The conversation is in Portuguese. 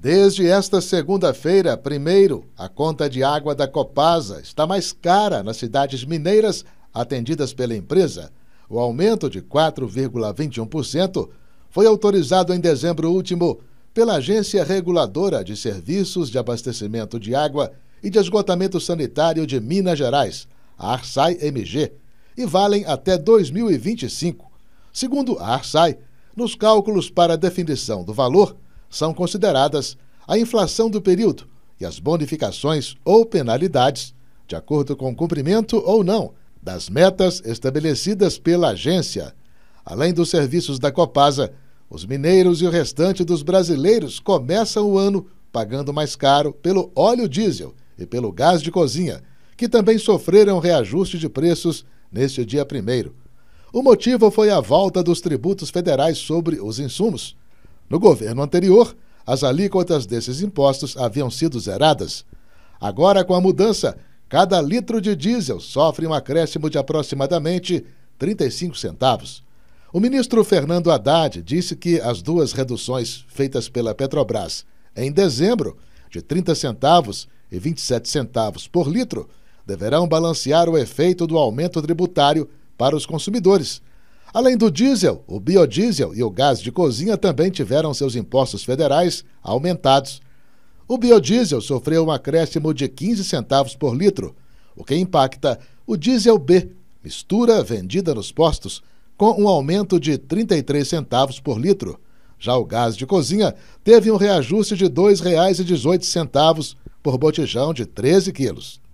Desde esta segunda-feira, primeiro, a conta de água da Copasa está mais cara nas cidades mineiras atendidas pela empresa. O aumento de 4,21% foi autorizado em dezembro último pela Agência Reguladora de Serviços de Abastecimento de Água e de Esgotamento Sanitário de Minas Gerais, a Arsai MG, e valem até 2025. Segundo a Arsai, nos cálculos para definição do valor, são consideradas a inflação do período e as bonificações ou penalidades, de acordo com o cumprimento ou não das metas estabelecidas pela agência. Além dos serviços da Copasa, os mineiros e o restante dos brasileiros começam o ano pagando mais caro pelo óleo diesel e pelo gás de cozinha, que também sofreram reajuste de preços neste dia primeiro. O motivo foi a volta dos tributos federais sobre os insumos, no governo anterior, as alíquotas desses impostos haviam sido zeradas. Agora, com a mudança, cada litro de diesel sofre um acréscimo de aproximadamente 35 centavos. O ministro Fernando Haddad disse que as duas reduções feitas pela Petrobras em dezembro, de 30 centavos e 27 centavos por litro, deverão balancear o efeito do aumento tributário para os consumidores Além do diesel, o biodiesel e o gás de cozinha também tiveram seus impostos federais aumentados. O biodiesel sofreu um acréscimo de 15 centavos por litro, o que impacta o diesel B, mistura vendida nos postos, com um aumento de 33 centavos por litro. Já o gás de cozinha teve um reajuste de R$ 2,18 por botijão de 13 quilos.